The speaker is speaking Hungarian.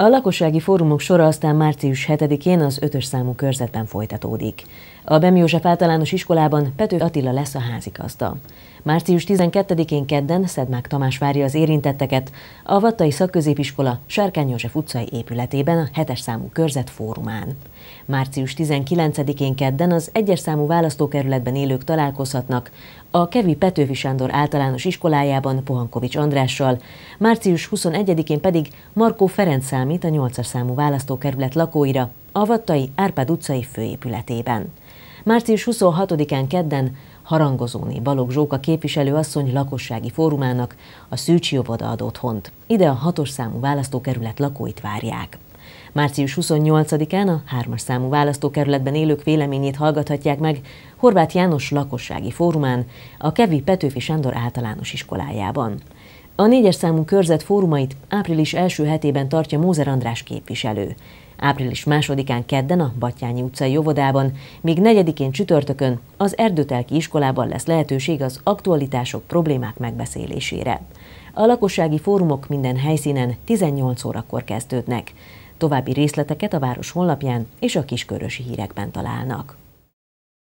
A lakossági fórumok sora aztán március 7-én az ötös számú körzetben folytatódik. A Bem József általános iskolában Pető Attila lesz a házigazda. Március 12-én kedden Szedmák Tamás várja az érintetteket a Vattai Szakközépiskola Sárkány József utcai épületében a 7 számú körzet fórumán. Március 19-én kedden az egyes számú választókerületben élők találkozhatnak a Kevi Petőfi Sándor általános iskolájában Pohankovics Andrással, március 21-én pedig Markó Ferenc számít a 8-as számú választókerület lakóira Avattai Árpád utcai főépületében. Március 26-án kedden Harangozóni Balogh Zsóka képviselőasszony lakossági fórumának a Szűcsi óvoda ad otthont. Ide a hatos számú választókerület lakóit várják. Március 28-án a 3-as számú választókerületben élők véleményét hallgathatják meg Horváth János lakossági fórumán, a Kevi Petőfi Sándor általános iskolájában. A négyes számú körzet fórumait április első hetében tartja Mózer András képviselő. Április másodikán kedden a Batyányi utcai jovodában, míg negyedikén csütörtökön az erdőtelki iskolában lesz lehetőség az aktualitások problémák megbeszélésére. A lakossági fórumok minden helyszínen 18 órakor kezdődnek. További részleteket a város honlapján és a kiskörösi hírekben találnak.